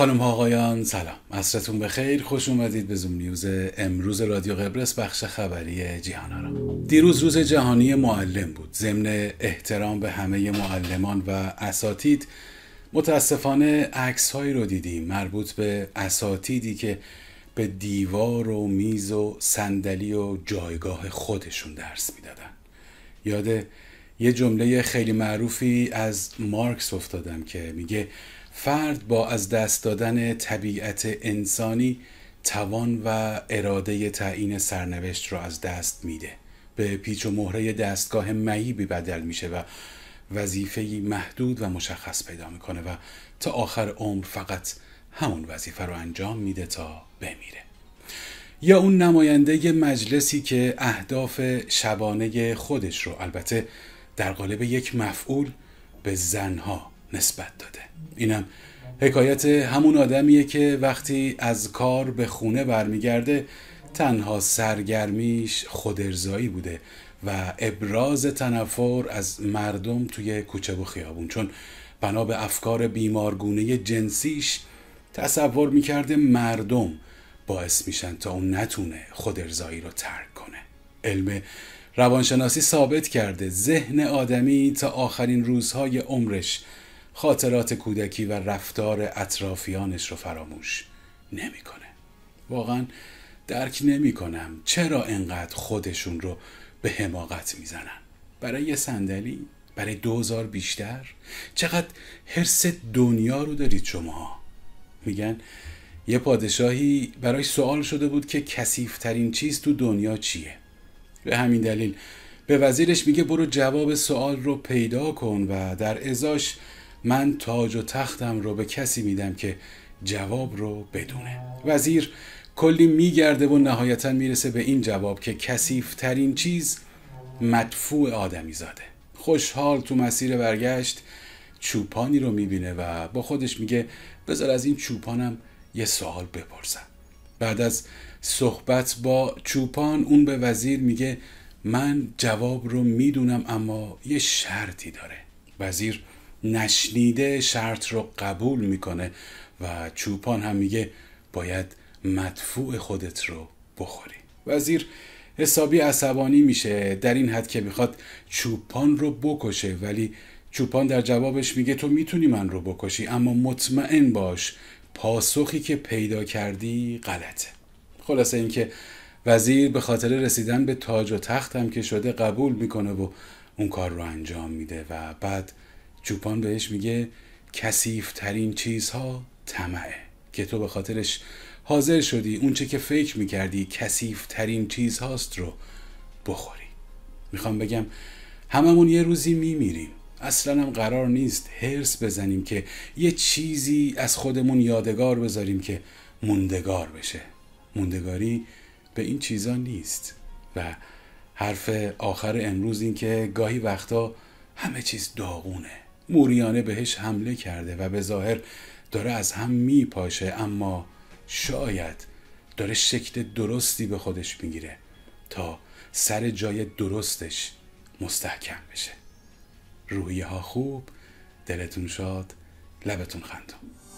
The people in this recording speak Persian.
خانم ها آقایان سلام عصرتون بخیر خوش اومدید به زوم نیوز امروز رادیو قبرس بخش خبری جهان را دیروز روز جهانی معلم بود ضمن احترام به همه معلمان و اساتید متاسفانه عکس هایی رو دیدیم مربوط به اساتیدی که به دیوار و میز و صندلی و جایگاه خودشون درس میدادن یاد یه جمله خیلی معروفی از مارکس افتادم که میگه فرد با از دست دادن طبیعت انسانی توان و اراده تعیین سرنوشت را از دست میده به پیچ و مهره دستگاه معیبی بدل میشه و وظیفه محدود و مشخص پیدا میکنه و تا آخر عمر فقط همون وظیفه رو انجام میده تا بمیره یا اون نماینده مجلسی که اهداف شبانه خودش رو البته در قالب یک مفعول به زنها نسبت داده اینم حکایت همون آدمیه که وقتی از کار به خونه برمیگرده تنها سرگرمیش خودرزایی بوده و ابراز تنفر از مردم توی کوچه و خیابون چون بنا به افکار بیمارگونه جنسیش تصور میکرده مردم باعث میشن تا اون نتونه خودرزایی رو ترک کنه علم روانشناسی ثابت کرده ذهن آدمی تا آخرین روزهای عمرش خاطرات کودکی و رفتار اطرافیانش رو فراموش نمیکنه واقعا درک نمیکنم چرا انقدر خودشون رو به حماقت میزنن برای یه صندلی برای دوزار بیشتر چقدر حرس دنیا رو دارید شما میگن یه پادشاهی برای سوال شده بود که کسیفترین چیز تو دنیا چیه به همین دلیل به وزیرش میگه برو جواب سوال رو پیدا کن و در ازاش من تاج و تختم رو به کسی میدم که جواب رو بدونه وزیر کلی میگرده و نهایتا میرسه به این جواب که کسیفترین چیز مدفوع آدمی زاده خوشحال تو مسیر برگشت چوپانی رو میبینه و با خودش میگه بذار از این چوپانم یه سوال بپرسم بعد از صحبت با چوپان اون به وزیر میگه من جواب رو میدونم اما یه شرطی داره وزیر نشنیده شرط رو قبول میکنه و چوپان هم میگه باید مدفوع خودت رو بخوری وزیر حسابی عصبانی میشه در این حد که میخواد چوپان رو بکشه ولی چوپان در جوابش میگه تو میتونی من رو بکشی اما مطمئن باش پاسخی که پیدا کردی غلطه خلاصه اینکه وزیر به خاطر رسیدن به تاج و تخت هم که شده قبول میکنه و اون کار رو انجام میده و بعد چوپان بهش میگه ترین چیزها طمعه که تو به خاطرش حاضر شدی اونچه که فکر میکردی ترین چیز هاست رو بخوری میخوام بگم هممون یه روزی میمیریم اصلا هم قرار نیست هرس بزنیم که یه چیزی از خودمون یادگار بذاریم که موندگار بشه موندگاری به این چیزا نیست و حرف آخر امروز این که گاهی وقتا همه چیز داغونه موریانه بهش حمله کرده و به ظاهر داره از هم میپاشه اما شاید داره شکل درستی به خودش میگیره تا سر جای درستش مستحکم بشه روحیه ها خوب دلتون شاد لبتون خندون